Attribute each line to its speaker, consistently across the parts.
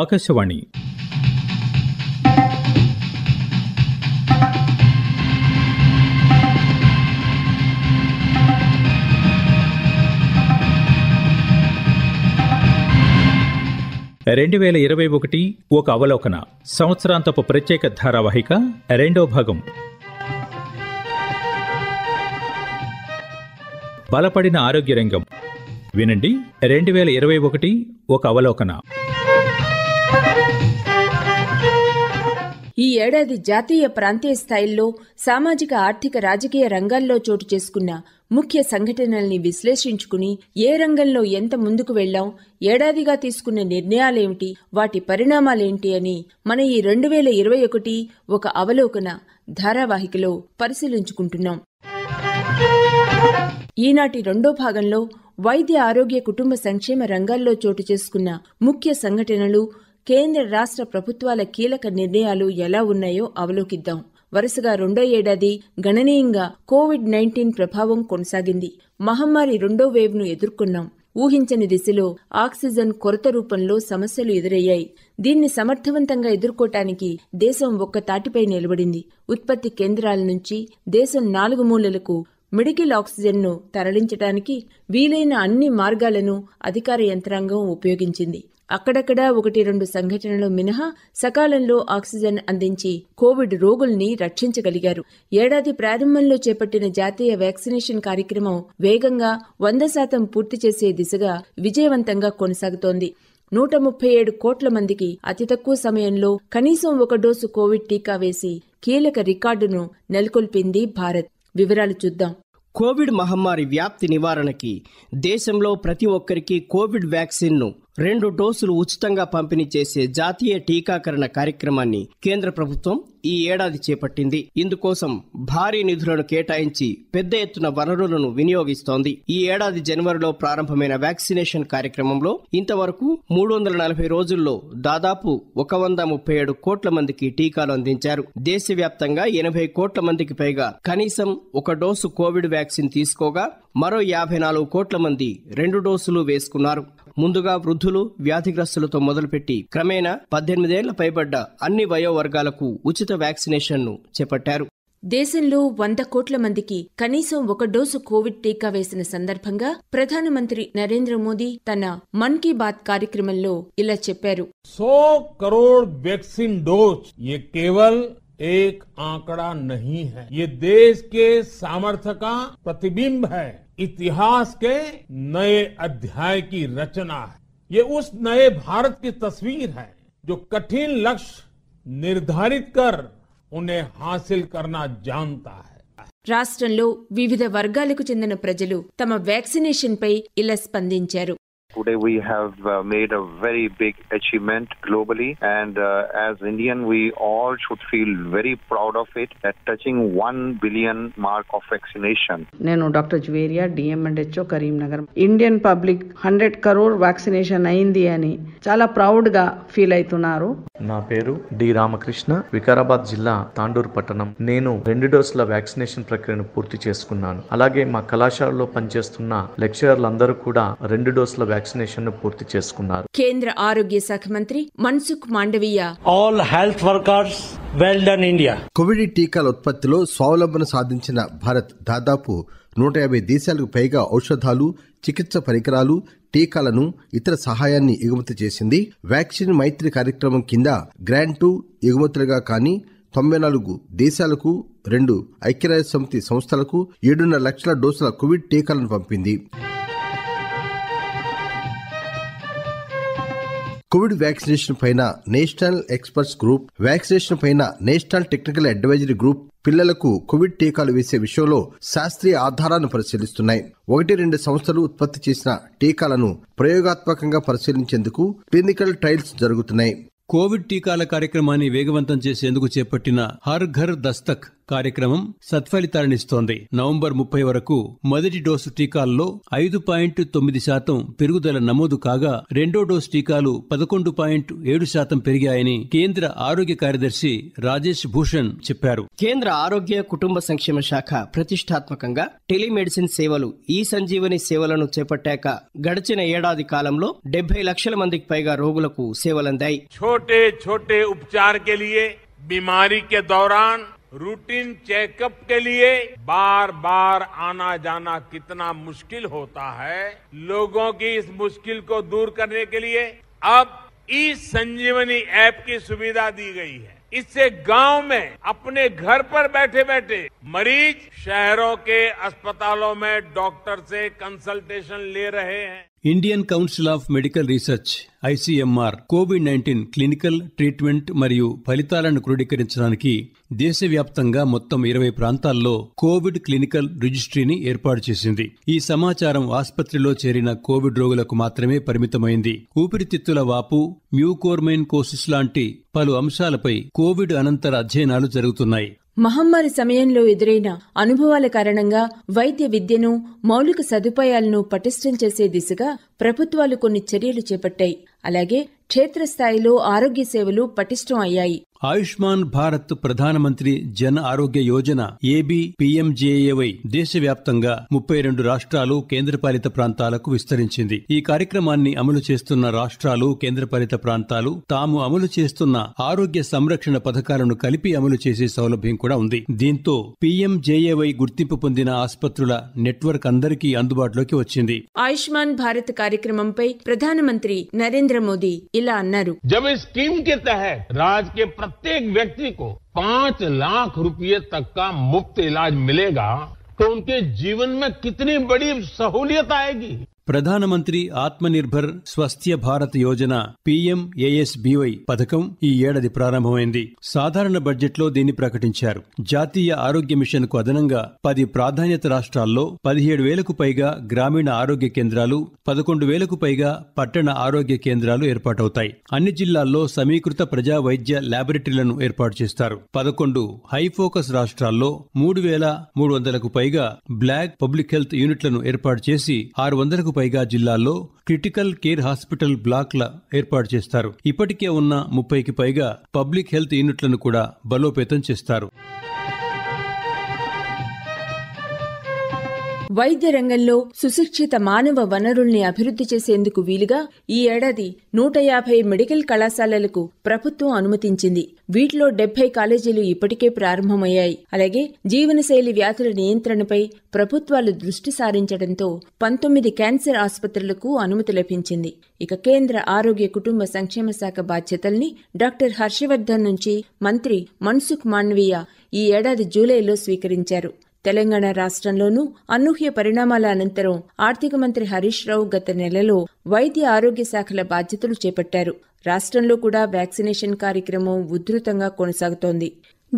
Speaker 1: ఆకాశవాణి రెండు వేల ఇరవై ఒకటి ఒక అవలోకన సంవత్సరాంతపు ప్రత్యేక ధారావాహిక రెండో భాగం బలపడిన ఆరోగ్య రంగం వినండి రెండు వేల ఇరవై ఒకటి ఒక అవలోకన
Speaker 2: ఈ ఏడాది జాతీయ ప్రాంతీయ స్థాయిల్లో సామాజిక ఆర్థిక రాజకీయ రంగాల్లో చోటు చేసుకున్న ముఖ్య సంఘటనల్ని విశ్లేషించుకుని ఏ రంగంలో ఎంత ముందుకు వెళ్లాం ఏడాదిగా తీసుకున్న నిర్ణయాలేమిటి వాటి పరిణామాలేంటి అని మన ఈ రెండు వేల ఇరవై ఒకటి ఒక అవలోకన ధారావాహికలో పరిశీలించుకుంటున్నాం ఈనాటి రెండో భాగంలో వైద్య ఆరోగ్య కుటుంబ సంక్షేమ రంగాల్లో చోటు చేసుకున్న ముఖ్య సంఘటనలు కేంద్ర రాష్ట్ర ప్రభుత్వాల కీలక నిర్ణయాలు ఎలా ఉన్నాయో అవలోకిద్దాం వరుసగా రెండో ఏడాది గణనీయంగా కోవిడ్ నైన్టీన్ ప్రభావం కొనసాగింది మహమ్మారి రెండో వేవ్ను ఎదుర్కొన్నాం ఊహించని దిశలో ఆక్సిజన్ కొరత రూపంలో సమస్యలు ఎదురయ్యాయి దీన్ని సమర్థవంతంగా ఎదుర్కోటానికి దేశం ఒక్క తాటిపై నిలబడింది ఉత్పత్తి కేంద్రాల నుంచి దేశం నాలుగు మూలలకు మెడికల్ ఆక్సిజన్ను తరలించడానికి వీలైన అన్ని మార్గాలను అధికార యంత్రాంగం ఉపయోగించింది అక్కడక్కడ ఒకటి రెండు సంఘటనలు మినహా సకాలంలో ఆక్సిజన్ అందించి కోవిడ్ రోగుల్ని రక్షించగలిగారు ఏడాది ప్రారంభంలో చేపట్టిన జాతీయ వ్యాక్సినేషన్ కార్యక్రమం వేగంగా వంద శాతం పూర్తి చేసే దిశగా విజయవంతంగా కొనసాగుతోంది నూట ముప్పై ఏడు కోట్ల మందికి అతి తక్కువ సమయంలో కనీసం ఒక డోసు కోవిడ్ టీకా వేసి కీలక రికార్డును నెలకొల్పింది భారత్ వివరాలు చూద్దాం
Speaker 3: కోవిడ్ మహమ్మారి వ్యాప్తి నివారణకి దేశంలో ప్రతి ఒక్కరికి కోవిడ్ వ్యాక్సిన్ను రెండు డోసులు ఉచితంగా పంపిణీ చేసే జాతీయ టీకాకరణ కార్యక్రమాన్ని కేంద్ర ప్రభుత్వం ఈ ఏడాది చేపట్టింది ఇందుకోసం భారీ నిధులను కేటాయించి పెద్ద ఎత్తున వనరులను వినియోగిస్తోంది ఈ ఏడాది జనవరిలో ప్రారంభమైన వ్యాక్సినేషన్ కార్యక్రమంలో ఇంతవరకు మూడు వందల నలభై రోజుల్లో దాదాపు ఒక వంద ముప్పై ఏడు కోట్ల మందికి టీకాలు అందించారు దేశవ్యాప్తంగా ఎనభై కోట్ల మందికి పైగా కనీసం ఒక డోసు కోవిడ్ వ్యాక్సిన్ తీసుకోగా మరో యాభై నాలుగు కోట్ల మంది రెండు డోసులు వేసుకున్నారు ముందుగా వృద్ధులు వ్యాధిగ్రస్తులతో మొదలుపెట్టి క్రమేణా పద్దెనిమిదేళ్ల పైబడ్డ అన్ని వయోవర్గాలకు ఉచిత వ్యాక్సినేషన్ను చేపట్టారు
Speaker 2: దేశంలో వంద కోట్ల మందికి కనీసం ఒక డోసు కోవిడ్ టీకా వేసిన సందర్భంగా ప్రధానమంత్రి నరేంద్ర మోదీ తన మన్ కీ బాత్ కార్యక్రమంలో ఇలా చెప్పారు
Speaker 4: సో కరోడ్ వ్యాక్సిన్ డోస్ కేవల్ ఏ ఆకడా नहीं है దేశ देश के सामर्थ्य इतिहास के नए अध्याय की रचना है ये उस नए भारत की तस्वीर है जो कठिन लक्ष्य निर्धारित कर उन्हें हासिल करना जानता है
Speaker 2: రాష్ట్రంలో వివిధ వర్గాలకు చెందిన ప్రజలు తమ వ్యాక్సినేషన్పై ఇలా స్పందించారు
Speaker 4: Today we have uh, made a very big achievement globally and uh, as Indian we all should feel very proud of it at touching 1 billion mark of vaccination.
Speaker 3: నేను doctor Juveria DM and HO Karimnagar Indian public hundred crore vaccination అయింది అని చాలా ప్రౌడ్గా feel అవుతున్నారు
Speaker 1: నా పేరు D Ramakrishna Vikarabad జిల్లా తాండూరు పట్టణం నేను రెండు డోసుల వ్యాక్సినేషన్ ప్రక్రియను పూర్తి చేసుకున్నాను అలాగే మా కళాశాలలో పనిచేస్తున్న లెక్చరర్లందరూ కూడా రెండు డోసుల వ్యాక్సినేషన్ పూర్తి చేసుకున్నారు
Speaker 2: కేంద్ర ఆరోగ్య శాఖ మంత్రి Mansukh Mandaviya
Speaker 1: all health workers well done India Covid టీకాల ఉత్పత్తిలో స్వావలంబన సాధించిన భారత్ దాదాపు నూట యాభై దేశాలకు పైగా ఔషధాలు చికిత్స పరికరాలు టీకాలను ఇతర సహాయాన్ని ఎగుమతి చేసింది వ్యాక్సిన్ మైత్రి కార్యక్రమం కింద గ్రాంటు ఎగుమతులుగా కానీ తొంభై నాలుగు దేశాలకు రెండు ఐక్యరాజ్య సమితి సంస్థలకు ఏడున్నర లక్షల డోసుల కోవిడ్ టీకాలను పంపింది కోవిడ్ వ్యాక్సినేషన్ పైన నేషనల్ ఎక్స్పర్ట్స్ గ్రూప్ వ్యాక్సినేషన్ పైన నేషనల్ టెక్నికల్ అడ్వైజరీ గ్రూప్ పిల్లలకు కోవిడ్ టీకాలు వేసే విషయంలో శాస్త్రీయ ఆధారాలను పరిశీలిస్తున్నాయి ఒకటి రెండు సంస్థలు ఉత్పత్తి చేసిన టీకాలను ప్రయోగాత్మకంగా పరిశీలించేందుకు క్లినికల్ ట్రయల్స్ జరుగుతున్నాయి కోవిడ్ టీకాల కార్యక్రమాన్ని వేగవంతం చేసేందుకు చేపట్టిన హర్ ఘర్ దస్తక్ కార్యక్రమం సత్ఫలితాలనిస్తోంది నవంబర్ ముప్పై వరకు మొదటి డోసు టీకాల్లో ఐదు పాయింట్ తొమ్మిది శాతం పెరుగుదల నమోదు కాగా రెండో డోసు టీకాలు పదకొండు పాయింట్ ఏడు శాతం పెరిగాయని కేంద్ర ఆరోగ్య కార్యదర్శి రాజేష్ భూషణ్ చెప్పారు
Speaker 3: కేంద్ర ఆరోగ్య కుటుంబ సంక్షేమ శాఖ ప్రతిష్టాత్మకంగా టెలిమెడిసిన్ సేవలు ఈ సంజీవని సేవలను చేపట్టాక గడిచిన ఏడాది కాలంలో డెబ్బై లక్షల మందికి పైగా రోగులకు సేవలందాయి
Speaker 4: ఛోటే ఛోటే ఉపచార్ దౌరాన్ रूटीन चेकअप के लिए बार बार आना जाना कितना मुश्किल होता है लोगों की इस मुश्किल को दूर करने के लिए अब ई संजीवनी ऐप की सुविधा दी गई है इससे गांव में अपने घर पर बैठे बैठे मरीज शहरों के अस्पतालों में डॉक्टर से कंसल्टेशन ले रहे हैं
Speaker 1: Indian council of medical research ICMR Covid nineteen clinical treatment మరియు ఫలితాలను క్రోడీకరించడానికి దేశవ్యాప్తంగా మొత్తం ఇరవై ప్రాంతాల్లో కోవిడ్ క్లినికల్ రిజిస్ట్రీని ఏర్పాటు చేసింది ఈ సమాచారం ఆసుపత్రిలో చేరిన కోవిడ్ రోగులకు మాత్రమే పరిమితమైంది ఊపిరితిత్తుల వాపు మ్యూకోర్మైన్ కోసిస్ లాంటి పలు అంశాలపై కోవిడ్ అనంతర అధ్యయనాలు జరుగుతున్నాయి
Speaker 2: మహమ్మారి సమయంలో ఎదురైన అనుభవాల కారణంగా వైద్య విద్యను మౌలిక సదుపాయాలను పటిష్టం చేసే దిశగా ప్రభుత్వాలు కొన్ని చర్యలు చేపట్టాయి అలాగే క్షేత్రస్థాయిలో ఆరోగ్య సేవలు పటిష్టం అయ్యాయి
Speaker 1: ఆయుష్మాన్ భారత్ ప్రధానమంత్రి జన ఆరోగ్య యోజన ఏబీ పీఎంజేఏవై దేశవ్యాప్తంగా ముప్పై రెండు రాష్ట్రాలు కేంద్రపాలిత ప్రాంతాలకు విస్తరించింది ఈ కార్యక్రమాన్ని అమలు చేస్తున్న రాష్ట్రాలు కేంద్రపాలిత ప్రాంతాలు తాము అమలు చేస్తున్న ఆరోగ్య సంరక్షణ పథకాలను కలిపి అమలు చేసే సౌలభ్యం కూడా ఉంది దీంతో పీఎంజేఏవై గుర్తింపు పొందిన ఆసుపత్రుల నెట్వర్క్ అందరికీ అందుబాటులోకి వచ్చింది
Speaker 2: ఆయుష్మాన్ భారత్ కార్యక్రమంపై ప్రధానమంత్రి నరేంద్ర మోదీ ఇలా అన్నారు
Speaker 4: प्रत्येक व्यक्ति को पांच लाख रुपए तक का मुफ्त इलाज मिलेगा तो उनके जीवन में कितनी बड़ी सहूलियत आएगी
Speaker 1: ప్రధానమంత్రి ఆత్మనిర్భర్ స్వస్థ్య భారత్ యోజన పీఎంఏఎస్బీవై పథకం ఈ ఏడాది ప్రారంభమైంది సాధారణ బడ్జెట్లో దీన్ని ప్రకటించారు జాతీయ ఆరోగ్య మిషన్ కు అదనంగా పది ప్రాధాన్యత రాష్ట్రాల్లో పదిహేడు వేలకు పైగా గ్రామీణ ఆరోగ్య కేంద్రాలు పదకొండు వేలకు పైగా పట్టణ ఆరోగ్య కేంద్రాలు ఏర్పాటవుతాయి అన్ని జిల్లాల్లో సమీకృత ప్రజా వైద్య ల్యాబొరేటరీలను ఏర్పాటు చేస్తారు పదకొండు హైఫోకస్ రాష్ట్రాల్లో మూడు వేల మూడు వందలకు పైగా బ్లాక్ పబ్లిక్ హెల్త్ యూనిట్లను ఏర్పాటు చేసి ఆరు వందలకు వందకు పైగా జిల్లాల్లో క్రిటికల్ కేర్ హాస్పిటల్ బ్లాక్ల ఏర్పాటు చేస్తారు ఇప్పటికే ఉన్న ముప్పైకి పైగా పబ్లిక్ హెల్త్ యూనిట్లను కూడా బలోపేతం చేస్తారు
Speaker 2: వైద్య రంగంలో సుశిక్షిత మానవ వనరుల్ని అభివృద్ధి చేసేందుకు వీలుగా ఈ ఏడాది నూట యాభై మెడికల్ కళాశాలలకు ప్రభుత్వం అనుమతించింది వీటిలో డెబ్బై కాలేజీలు ఇప్పటికే ప్రారంభమయ్యాయి అలాగే జీవనశైలి వ్యాధుల నియంత్రణపై ప్రభుత్వాలు దృష్టి సారించడంతో పంతొమ్మిది క్యాన్సర్ ఆసుపత్రులకు అనుమతి లభించింది ఇక కేంద్ర ఆరోగ్య కుటుంబ సంక్షేమ శాఖ బాధ్యతల్ని డాక్టర్ హర్షవర్ధన్ నుంచి మంత్రి మన్సుఖ్ మాండవీయ ఈ ఏడాది జూలైలో స్వీకరించారు తెలంగాణ రాష్ట్రంలోనూ అనూహ్య పరిణామాల అనంతరం ఆర్థిక మంత్రి హరీష్ రావు గత నెలలో వైద్య ఆరోగ్య శాఖల బాధ్యతలు చేపట్టారు రాష్ట్రంలో కూడా వ్యాక్సినేషన్ కార్యక్రమం ఉధృతంగా కొనసాగుతోంది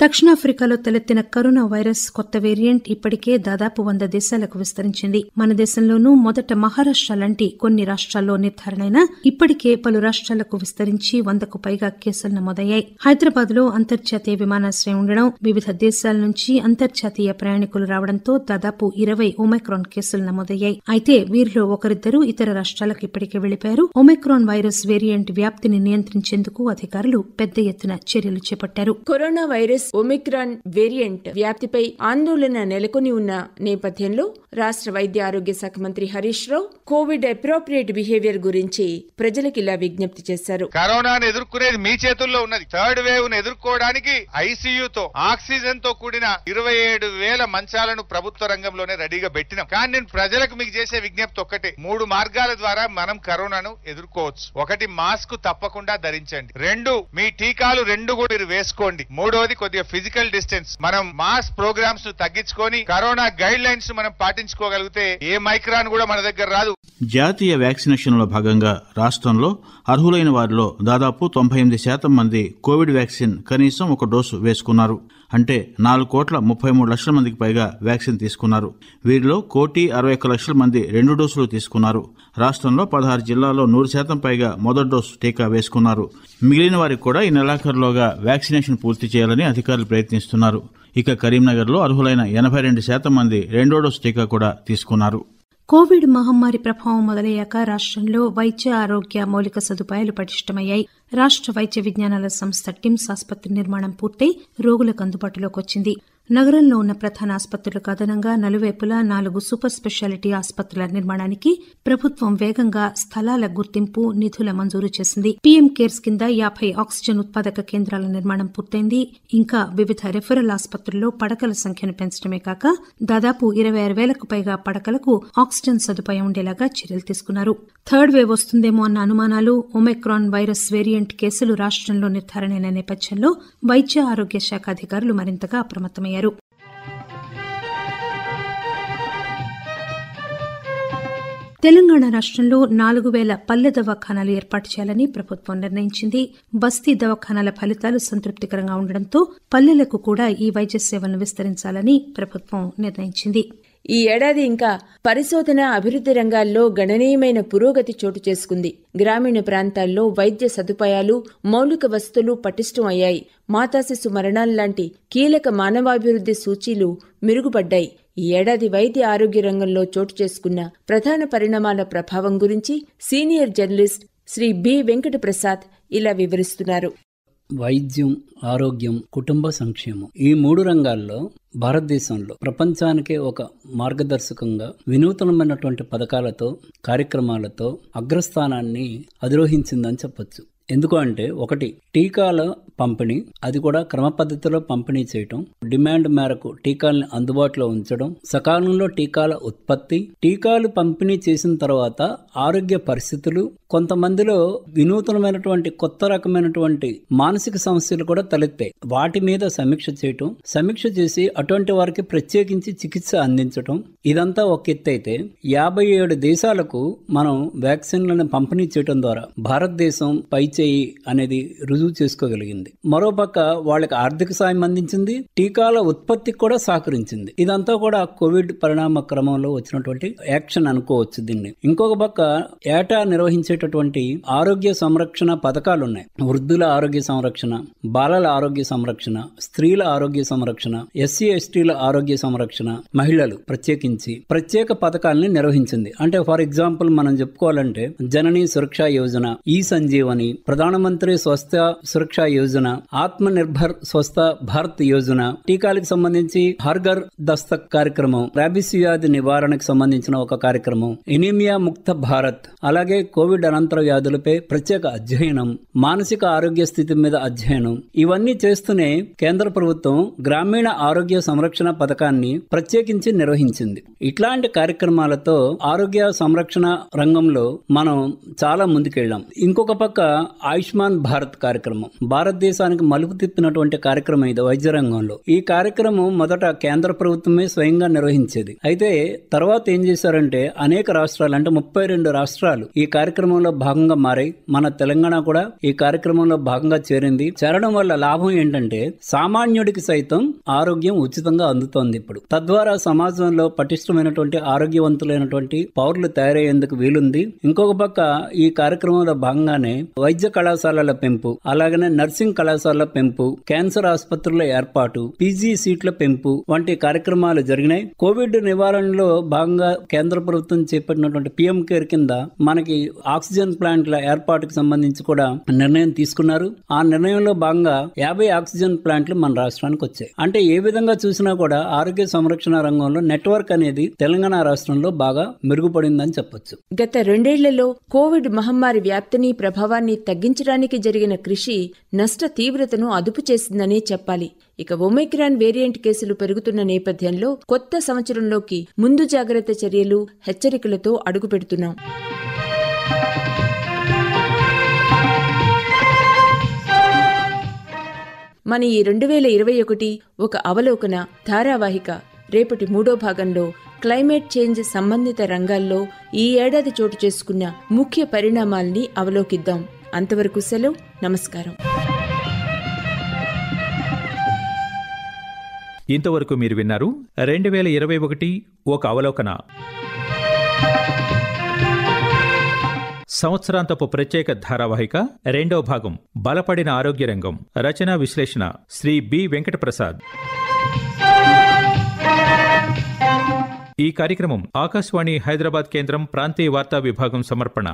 Speaker 5: దక్షిణాఫ్రికాలో తలెత్తిన కరోనా వైరస్ కొత్త వేరియంట్ ఇప్పటికే దాదాపు వంద దేశాలకు విస్తరించింది మన దేశంలోనూ మొదట మహారాష్ట లాంటి కొన్ని రాష్ట్రాల్లో నిర్ధారణైన ఇప్పటికే పలు రాష్ట్రాలకు విస్తరించి వందకు పైగా కేసులు నమోదయ్యాయి హైదరాబాద్ లో అంతర్జాతీయ విమానాశ్రయం ఉండడం వివిధ దేశాల నుంచి అంతర్జాతీయ ప్రయాణికులు రావడంతో దాదాపు ఇరవై ఒమైక్రాన్ కేసులు నమోదయ్యాయి అయితే వీరిలో ఒకరిద్దరు ఇతర రాష్ట్రాలకు ఇప్పటికే వెళ్లిపోయారు ఒమైక్రాన్ వైరస్ వేరియంట్ వ్యాప్తిని నియంత్రించేందుకు అధికారులు పెద్ద ఎత్తున చర్యలు చేపట్టారు corona virus virus Omicron variant
Speaker 2: వ్యాప్తిపై ఆందోళన నెలకొని ఉన్న నేపథ్యంలో రాష్ట్ర వైద్య ఆరోగ్య శాఖ మంత్రి Harish Rao Covid appropriate behaviour గురించి ప్రజలకు ఇలా విజ్ఞప్తి చేశారు కరోనాను
Speaker 4: ఎదుర్కొనేది మీ చేతుల్లో ఉన్నది థర్డ్ వేవ్ ను ఎదుర్కోవడానికి ఐసీయూతో ఆక్సిజన్ తో కూడిన ఇరవై ఏడు వేల మంచాలను ప్రభుత్వ రంగంలోనే రెడీగా పెట్టినాం కానీ నేను ప్రజలకు మీకు చేసే విజ్ఞప్తి ఒక్కటే మూడు మార్గాల ద్వారా మనం కరోనాను ఎదుర్కోవచ్చు ఒకటి మాస్క్ తప్పకుండా ధరించండి రెండు మీ టీకాలు రెండు కూడా మీరు వేసుకోండి మూడోది యువర్ ఫిజికల్ డిస్టెన్స్ మనం మాస్ ప్రోగ్రామ్స్ ను తగ్గించుకొని కరోనా గైడ్ లైన్స్ మనం పాటించుకోగలిగితే ఏ మైక్రాన్ కూడా మన దగ్గర రాదు
Speaker 1: జాతీయ వ్యాక్సినేషన్ లో భాగంగా రాష్ట్రంలో అర్హులైన వారిలో దాదాపు తొంభై ఎనిమిది శాతం మంది కోవిడ్ వ్యాక్సిన్ కనీసం ఒక డోసు వేసుకున్నారు అంటే నాలుగు కోట్ల ముప్పై మూడు లక్షల మందికి పైగా వ్యాక్సిన్ తీసుకున్నారు వీరిలో కోటి అరవై ఒక్క లక్షల మంది రెండు డోసులు తీసుకున్నారు రాష్ట్రంలో పదహారు జిల్లాల్లో నూరు శాతం పైగా మొదటి డోసు టీకా వేసుకున్నారు మిగిలిన వారికి కూడా ఈ నెలాఖరులోగా వ్యాక్సినేషన్ పూర్తి చేయాలని అధికారులు ప్రయత్నిస్తున్నారు ఇక కరీంనగర్లో అర్హులైన ఎనభై రెండు శాతం మంది రెండో డోసు టీకా కూడా తీసుకున్నారు
Speaker 5: కోవిడ్ మహమ్మారి ప్రభావం మొదలయ్యాక రాష్టంలో వైద్య ఆరోగ్య మౌలిక సదుపాయాలు పటిష్టమయ్యాయి రాష్ట వైద్య విజ్ఞానాల సంస్థ టిమ్స్ ఆసుపత్రి నిర్మాణం పూర్తయి రోగులకు అందుబాటులోకి వచ్చింది నగరంలో ఉన్న ప్రధాన ఆసుపత్రులకు అదనంగా నలువైపులా నాలుగు సూపర్ స్పెషాలిటీ ఆసుపత్రుల నిర్మాణానికి ప్రభుత్వం వేగంగా స్థలాల గుర్తింపు నిధుల మంజూరు చేసింది పీఎం కేర్స్ కింద యాభై ఆక్సిజన్ ఉత్పాదక కేంద్రాల నిర్మాణం పూర్తయింది ఇంకా వివిధ రెఫరల్ ఆసుపత్రుల్లో పడకల సంఖ్యను పెంచడమే కాక దాదాపు ఇరవై ఆరు వేలకు పైగా పడకలకు ఆక్సిజన్ సదుపాయం ఉండేలాగా చర్యలు తీసుకున్నారు థర్డ్ వేవ్ వస్తుందేమో అన్న అనుమానాలు ఒమైక్రాన్ వైరస్ వేరియంట్ కేసులు రాష్టంలో నిర్ధారణైన నేపథ్యంలో వైద్య ఆరోగ్య శాఖ అధికారులు మరింతగా అప్రమత్తమయ్యారు నిమగ్నమయ్యారు తెలంగాణ రాష్టంలో నాలుగు పేల పల్లె దవాఖానాలు ఏర్పాటు చేయాలని ప్రభుత్వం నిర్ణయించింది బస్తీ దవాఖానాల ఫలితాలు సంతృప్తికరంగా ఉండడంతో పల్లెలకు కూడా ఈ వైద్య సేవలను విస్తరించాలని ప్రభుత్వం నిర్ణయించింది ఈ ఏడాది ఇంకా పరిశోధన అభివృద్ధి రంగాల్లో
Speaker 2: గణనీయమైన పురోగతి చోటు చేసుకుంది గ్రామీణ ప్రాంతాల్లో వైద్య సదుపాయాలు మౌలిక వసతులు పటిష్టం అయ్యాయి మాతాశిశు మరణాలు లాంటి కీలక మానవాభివృద్ధి సూచీలు మెరుగుపడ్డాయి ఈ ఏడాది వైద్య ఆరోగ్య రంగంలో చోటు చేసుకున్న ప్రధాన పరిణామాల ప్రభావం గురించి senior journalist Shri B Venkata Prasad ఇలా వివరిస్తున్నారు
Speaker 6: వైద్యం ఆరోగ్యం కుటుంబ సంక్షేమం ఈ మూడు రంగాల్లో భారతదేశంలో ప్రపంచానికే ఒక మార్గదర్శకంగా వినూతనమైనటువంటి పథకాలతో కార్యక్రమాలతో అగ్రస్థానాన్ని అధిరోహించిందని చెప్పొచ్చు ఎందుకు అంటే ఒకటి టీకాల పంపిణీ అది కూడా క్రమ పద్ధతిలో పంపిణీ చేయటం డిమాండ్ మేరకు టీకాలను అందుబాటులో ఉంచడం సకాలంలో టీకాల ఉత్పత్తి టీకాలు పంపిణీ చేసిన తర్వాత ఆరోగ్య పరిస్థితులు కొంతమందిలో వినూతనమైనటువంటి కొత్త రకమైనటువంటి మానసిక సమస్యలు కూడా తలెత్తాయి వాటి మీద సమీక్ష చేయటం సమీక్ష చేసి అటువంటి వారికి ప్రత్యేకించి చికిత్స అందించటం ఇదంతా ఒక ఎత్తు అయితే యాభై ఏడు దేశాలకు మనం వ్యాక్సిన్లను పంపిణీ చేయడం ద్వారా భారతదేశం పై చేయి అనేది రుజువు చేసుకోగలిగింది మరోపక్క వాళ్ళకి ఆర్థిక సాయం అందించింది టీకాల ఉత్పత్తికి కూడా సహకరించింది ఇదంతా కూడా కోవిడ్ పరిణామ క్రమంలో వచ్చినటువంటి యాక్షన్ అనుకోవచ్చు దీన్ని ఇంకొక పక్క ఏటా నిర్వహించేటటువంటి ఆరోగ్య సంరక్షణ పథకాలు ఉన్నాయి వృద్ధుల ఆరోగ్య సంరక్షణ బాలల ఆరోగ్య సంరక్షణ స్త్రీల ఆరోగ్య సంరక్షణ ఎస్సీ ఎస్టీల ఆరోగ్య సంరక్షణ మహిళలు ప్రత్యేకించి ప్రత్యేక పథకాలని నిర్వహించింది అంటే ఫర్ ఎగ్జాంపుల్ మనం చెప్పుకోవాలంటే జననీ సురక్ష యోజన ఈ సంజీవని ప్రధానమంత్రి స్వస్థ సురక్ష యోజన ఆత్మ నిర్భర్ స్వస్థ భారత్ యోజన టీకాలకు సంబంధించి హర్గర్ దస్తక్ కార్యక్రమం రాబిస్ వ్యాధి నివారణకు సంబంధించిన ఒక కార్యక్రమం ఎనీమియా ముక్త భారత్ అలాగే కోవిడ్ అనంతర వ్యాధులపై ప్రత్యేక అధ్యయనం మానసిక ఆరోగ్య స్థితి మీద అధ్యయనం ఇవన్నీ చేస్తూనే కేంద్ర ప్రభుత్వం గ్రామీణ ఆరోగ్య సంరక్షణ పథకాన్ని ప్రత్యేకించి నిర్వహించింది ఇట్లాంటి కార్యక్రమాలతో ఆరోగ్య సంరక్షణ రంగంలో మనం చాలా ముందుకెళ్ళాం ఇంకొక పక్క ఆయుష్మాన్ భారత్ కార్యక్రమం భారతదేశానికి మలుపు తిప్పినటువంటి కార్యక్రమం ఇది వైద్య రంగంలో ఈ కార్యక్రమం మొదట కేంద్ర ప్రభుత్వమే స్వయంగా నిర్వహించేది అయితే తర్వాత ఏం చేశారంటే అనేక రాష్ట్రాలు అంటే ముప్పై రెండు రాష్ట్రాలు ఈ కార్యక్రమంలో భాగంగా మారాయి మన తెలంగాణ కూడా ఈ కార్యక్రమంలో భాగంగా చేరింది చేరడం వల్ల లాభం ఏంటంటే సామాన్యుడికి సైతం ఆరోగ్యం ఉచితంగా అందుతోంది ఇప్పుడు తద్వారా సమాజంలో పటిష్టమైనటువంటి ఆరోగ్యవంతులైనటువంటి పౌరులు తయారయ్యేందుకు వీలుంది ఇంకొక పక్క ఈ కార్యక్రమంలో భాగంగానే వైద్య వైద్య కళాశాలల పెంపు అలాగనే నర్సింగ్ కళాశాలల పెంపు క్యాన్సర్ ఆసుపత్రుల ఏర్పాటు పీజీ సీట్ల పెంపు వంటి కార్యక్రమాలు జరిగినాయి కోవిడ్ నివారణలో భాగంగా కేంద్ర ప్రభుత్వం చేపట్టినటువంటి పిఎం కేర్ కింద మనకి ఆక్సిజన్ ప్లాంట్ల ఏర్పాటుకు సంబంధించి కూడా నిర్ణయం తీసుకున్నారు ఆ నిర్ణయంలో భాగంగా యాభై ఆక్సిజన్ ప్లాంట్లు మన రాష్ట్రానికి వచ్చాయి అంటే ఏ విధంగా చూసినా కూడా ఆరోగ్య సంరక్షణ రంగంలో నెట్వర్క్ అనేది తెలంగాణ రాష్ట్రంలో బాగా మెరుగుపడిందని చెప్పొచ్చు
Speaker 2: గత రెండేళ్లలో కోవిడ్ మహమ్మారి వ్యాప్తిని ప్రభావాన్ని తగ్గించడానికి జరిగిన కృషి నష్ట తీవ్రతను అదుపు చేసిందనే చెప్పాలి ఇక ఒమైక్రాన్ వేరియంట్ కేసులు పెరుగుతున్న నేపథ్యంలో కొత్త సంవత్సరంలోకి ముందు జాగ్రత్త చర్యలు హెచ్చరికలతో అడుగుపెడుతున్నాం మన ఈ రెండు వేల ఇరవై ఒకటి ఒక అవలోకన ధారావాహిక రేపటి మూడో భాగంలో క్లైమేట్ చేంజ్ సంబంధిత రంగాల్లో ఈ ఏడాది చోటు చేసుకున్న ముఖ్య పరిణామాల్ని అవలోకిద్దాం అంతవరకు సెలవు నమస్కారం
Speaker 1: ఇంతవరకు మీరు విన్నారు రెండు వేల ఇరవై ఒకటి ఒక అవలోకన సంవత్సరాంతపు ప్రత్యేక ధారావాహిక రెండవ భాగం బలపడిన ఆరోగ్య రంగం రచనా విశ్లేషణ శ్రీ బి వెంకటప్రసాద్ ఈ కార్యక్రమం ఆకాశవాణి హైదరాబాద్ కేంద్రం ప్రాంతీయ వార్తా విభాగం సమర్పణ